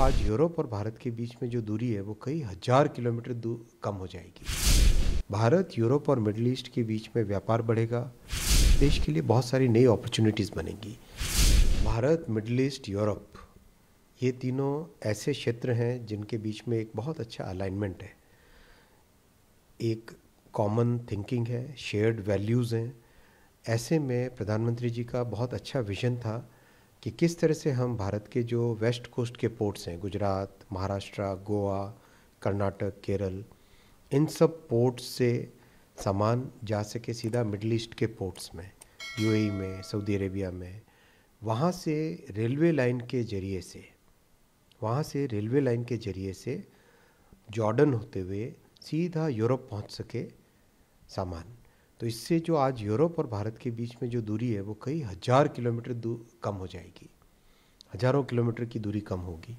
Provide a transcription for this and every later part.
आज यूरोप और भारत के बीच में जो दूरी है वो कई हजार किलोमीटर दूर कम हो जाएगी भारत यूरोप और मिडल ईस्ट के बीच में व्यापार बढ़ेगा देश के लिए बहुत सारी नई अपॉर्चुनिटीज़ बनेंगी भारत मिडल ईस्ट यूरोप ये तीनों ऐसे क्षेत्र हैं जिनके बीच में एक बहुत अच्छा अलाइनमेंट है एक कॉमन थिंकिंग है शेयर्ड वैल्यूज़ हैं ऐसे में प्रधानमंत्री जी का बहुत अच्छा विजन था कि किस तरह से हम भारत के जो वेस्ट कोस्ट के पोर्ट्स हैं गुजरात महाराष्ट्र गोवा कर्नाटक केरल इन सब पोर्ट्स से सामान जा सके सीधा मिडल ईस्ट के पोर्ट्स में यूएई में सऊदी अरेबिया में वहाँ से रेलवे लाइन के ज़रिए से वहाँ से रेलवे लाइन के ज़रिए से जॉर्डन होते हुए सीधा यूरोप पहुँच सके सामान तो इससे जो आज यूरोप और भारत के बीच में जो दूरी है वो कई हज़ार किलोमीटर कम हो जाएगी हज़ारों किलोमीटर की दूरी कम होगी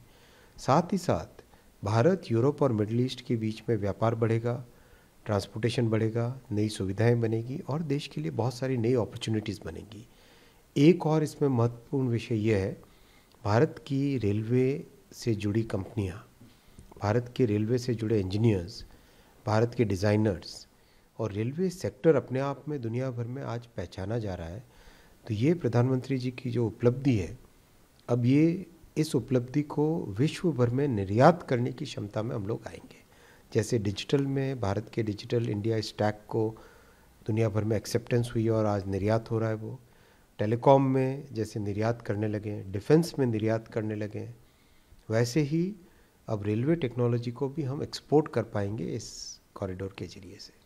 साथ ही साथ भारत यूरोप और मिडल ईस्ट के बीच में व्यापार बढ़ेगा ट्रांसपोर्टेशन बढ़ेगा नई सुविधाएं बनेगी और देश के लिए बहुत सारी नई अपॉर्चुनिटीज़ बनेंगी एक और इसमें महत्वपूर्ण विषय यह है भारत की रेलवे से जुड़ी कंपनियाँ भारत के रेलवे से जुड़े इंजीनियर्स भारत के डिज़ाइनर्स और रेलवे सेक्टर अपने आप में दुनिया भर में आज पहचाना जा रहा है तो ये प्रधानमंत्री जी की जो उपलब्धि है अब ये इस उपलब्धि को विश्व भर में निर्यात करने की क्षमता में हम लोग आएंगे जैसे डिजिटल में भारत के डिजिटल इंडिया स्टैक को दुनिया भर में एक्सेप्टेंस हुई और आज निर्यात हो रहा है वो टेलीकॉम में जैसे निर्यात करने लगे डिफेंस में निर्यात करने लगे वैसे ही अब रेलवे टेक्नोलॉजी को भी हम एक्सपोर्ट कर पाएंगे इस कॉरिडोर के जरिए से